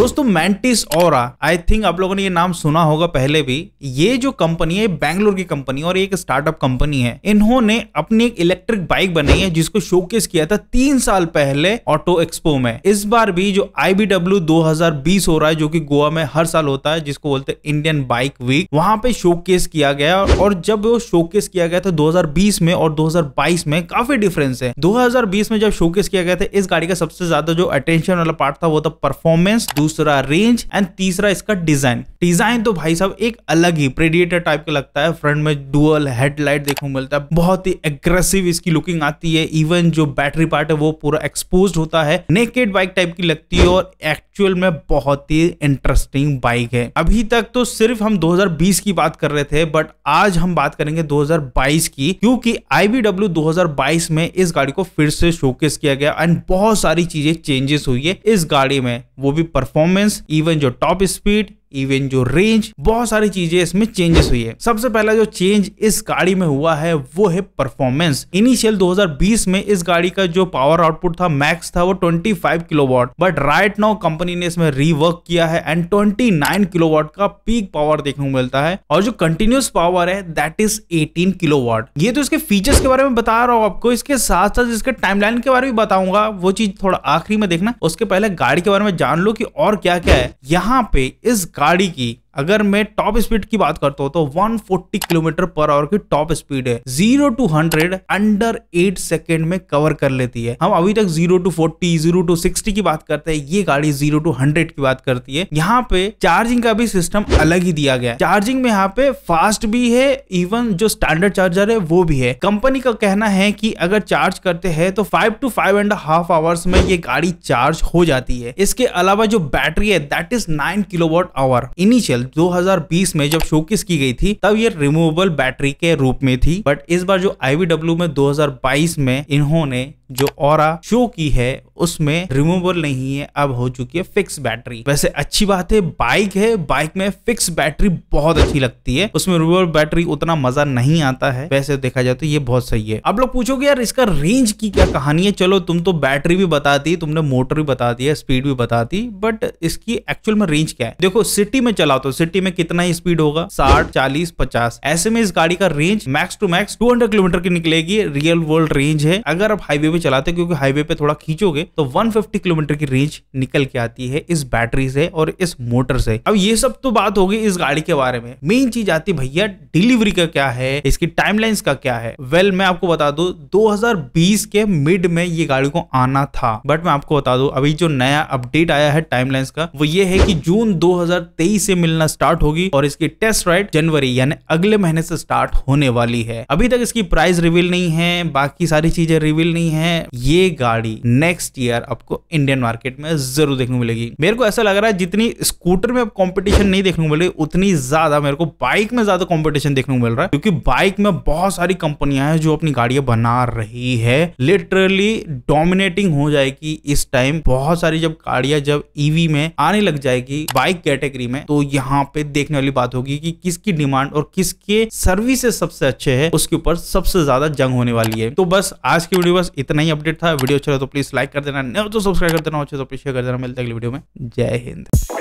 दोस्तों मैंटिस और I think आप लोगों ने ये नाम सुना होगा पहले भी ये जो कंपनी है बैंगलोर की कंपनी और एक स्टार्टअप कंपनी है इन्होंने अपनी एक इलेक्ट्रिक बाइक बनाई है जिसको शोकेस किया था तीन साल पहले ऑटो एक्सपो में इस बार भी जो आईबीडब्ल्यू 2020 हो रहा है जो कि गोवा में हर साल होता है जिसको बोलते हैं इंडियन बाइक वीक वहां पे शोकेस किया गया और जब वो शोकेस किया गया था दो में और दो में काफी डिफरेंस है दो में जब शोकेस किया गया था इस गाड़ी का सबसे ज्यादा जो अटेंशन वाला पार्ट था वो था परफॉर्मेंस दूसरा रेंज एंड तीसरा इसका डिजाइन डिजाइन तो भाई साहब एक अलग ही प्रेडिएटर टाइप का लगता है फ्रंट में डुअल हेडलाइट देखो मिलता है बहुत ही एग्रेसिव इसकी लुकिंग आती है इवन जो बैटरी पार्ट है वो पूरा एक्सपोज होता है नेकेड बाइक टाइप की लगती है और एक्चुअल में बहुत ही इंटरेस्टिंग बाइक है अभी तक तो सिर्फ हम 2020 की बात कर रहे थे बट आज हम बात करेंगे 2022 की क्योंकि आईबीडब्ल्यू 2022 में इस गाड़ी को फिर से शोकेस किया गया एंड बहुत सारी चीजें चेंजेस हुई है इस गाड़ी में वो भी perform performance even your top speed even जो रेंज बहुत सारी चीजें इसमें चेंजेस हुई है सबसे पहला जो चेंज इस गाड़ी में हुआ है वो है परफॉर्मेंस इनिशियल 2020 में इस गाड़ी का जो पावर आउटपुट था मैक्स था वो 25 kilowatt but right now company ने इसमें रीवर्क किया है एंड 29 किलोवाट का पीक पावर देखने को मिलता है और जो कंटिन्यूस पावर है दैट इज किलो किलोवाट ये तो इसके फीचर्स के बारे में बता रहा हूँ आपको इसके साथ साथ इसके टाइम के बारे में बताऊंगा वो चीज थोड़ा आखिरी में देखना उसके पहले गाड़ी के बारे में जान लो कि और क्या क्या है यहाँ पे इस काड़ी की अगर मैं टॉप स्पीड की बात करता हूँ तो 140 किलोमीटर पर आवर की टॉप स्पीड है zero to hundred under eight second में कवर कर लेती है हम अभी तक zero to forty zero to sixty की बात करते हैं ये गाड़ी जीरो टू हंड्रेड की बात करती है यहाँ पे चार्जिंग का भी सिस्टम अलग ही दिया गया है चार्जिंग में यहाँ पे फास्ट भी है इवन जो स्टैंडर्ड चार्जर है वो भी है कंपनी का कहना है की अगर चार्ज करते हैं तो five to five and half hours में ये गाड़ी चार्ज हो जाती है इसके अलावा जो बैटरी है that is nine kilo hour initial cycle 2020 में जब शोकिस की गई थी तब ये रिमूवेबल बैटरी के रूप में थी बट इस बार जो आईवीडब्ल्यू में 2022 में इन्होंने जो और शो की है उसमें रिमूवेबल नहीं है अब हो चुकी है फिक्स बैटरी वैसे अच्छी बात है बाइक है बाइक में फिक्स बैटरी बहुत अच्छी लगती है उसमें रिमूवल बैटरी उतना मजा नहीं आता है वैसे देखा जाए तो ये बहुत सही है आप लोग पूछोगे यार इसका रेंज की क्या कहानी है चलो तुम तो बैटरी भी बता दी तुमने मोटर भी बता दी है स्पीड भी बता दी बट इसकी एक्चुअल में रेंज क्या है देखो सिटी में चलाओ तो सिटी में कितना ही स्पीड होगा साठ चालीस पचास ऐसे में इस गाड़ी का range max two max two kilometre की निकलेगी रियल वर्ल्ड रेंज है अगर आप हाईवे पे चलाते क्योंकि हाईवे पे थोड़ा खींचोगे तो 150 किलोमीटर की रेंज निकल के आती है इस बैटरी से और इस मोटर से अब ये सब तो बात होगी इस गाड़ी के बारे में मेन चीज आती है भैया डिलीवरी का क्या है इसकी टाइमलाइंस का क्या है वेल well, मैं आपको बता दू 2020 के मिड में ये गाड़ी को आना था बट मैं आपको बता दू अभी जो नया अपडेट आया है टाइम का वो ये है की जून दो से मिलना स्टार्ट होगी और इसकी टेस्ट राइड जनवरी यानी अगले महीने से स्टार्ट होने वाली है अभी तक इसकी प्राइस रिवील नहीं है बाकी सारी चीजें रिवील नहीं है ये गाड़ी नेक्स्ट टीआर आपको इंडियन मार्केट में जरूर देखने को मिलेगी मेरे को ऐसा लग रहा है जितनी स्कूटर में कॉम्पिटिशन नहीं देखने को मिलेगी उतनी ज्यादा मेरे को बाइक में ज्यादा कॉम्पिटिशन देखने को मिल रहा है क्योंकि बाइक में बहुत सारी कंपनियां हैं जो अपनी गाड़ियां बना रही है लिटरली डोमिनेटिंग हो जाएगी इस टाइम बहुत सारी जब गाड़ियां जब ईवी e में आने लग जाएगी बाइक कैटेगरी में तो यहाँ पे देखने वाली बात होगी कि किसकी डिमांड और किसके सर्विसेज सबसे अच्छे है उसके ऊपर सबसे ज्यादा जंग होने वाली है तो बस आज की वीडियो बस इतना ही अपडेट था वीडियो अच्छा तो प्लीज लाइक कर देना नहीं तो सब्सक्राइब कर देना अच्छे तो अप्रिशिएट कर देना मिलता है अगली वीडियो में जय हिंद